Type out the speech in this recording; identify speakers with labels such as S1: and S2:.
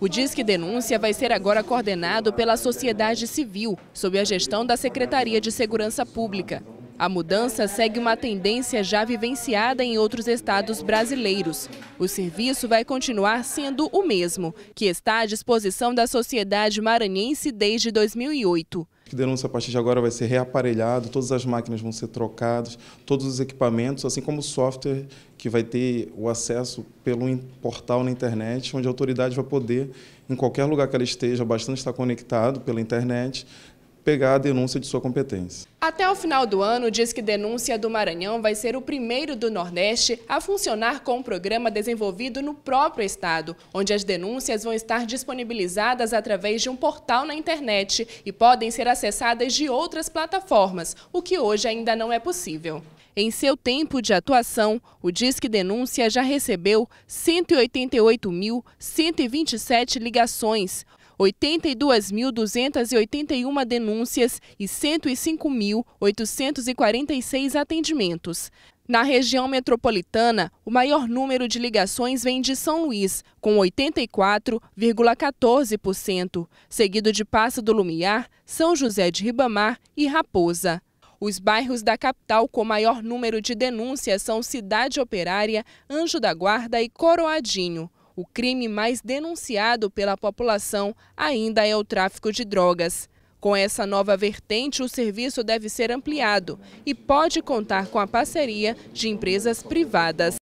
S1: O Disque Denúncia vai ser agora coordenado pela sociedade civil, sob a gestão da Secretaria de Segurança Pública. A mudança segue uma tendência já vivenciada em outros estados brasileiros. O serviço vai continuar sendo o mesmo, que está à disposição da sociedade maranhense desde 2008
S2: que denúncia a partir de agora vai ser reaparelhado, todas as máquinas vão ser trocadas, todos os equipamentos, assim como o software que vai ter o acesso pelo portal na internet, onde a autoridade vai poder, em qualquer lugar que ela esteja, bastante estar conectado pela internet, pegar a denúncia de sua competência.
S1: Até o final do ano, diz que Denúncia do Maranhão vai ser o primeiro do Nordeste a funcionar com um programa desenvolvido no próprio estado, onde as denúncias vão estar disponibilizadas através de um portal na internet e podem ser acessadas de outras plataformas, o que hoje ainda não é possível. Em seu tempo de atuação, o Disque Denúncia já recebeu 188.127 ligações, 82.281 denúncias e 105.846 atendimentos. Na região metropolitana, o maior número de ligações vem de São Luís, com 84,14%, seguido de Passo do Lumiar, São José de Ribamar e Raposa. Os bairros da capital com maior número de denúncias são Cidade Operária, Anjo da Guarda e Coroadinho. O crime mais denunciado pela população ainda é o tráfico de drogas. Com essa nova vertente, o serviço deve ser ampliado e pode contar com a parceria de empresas privadas.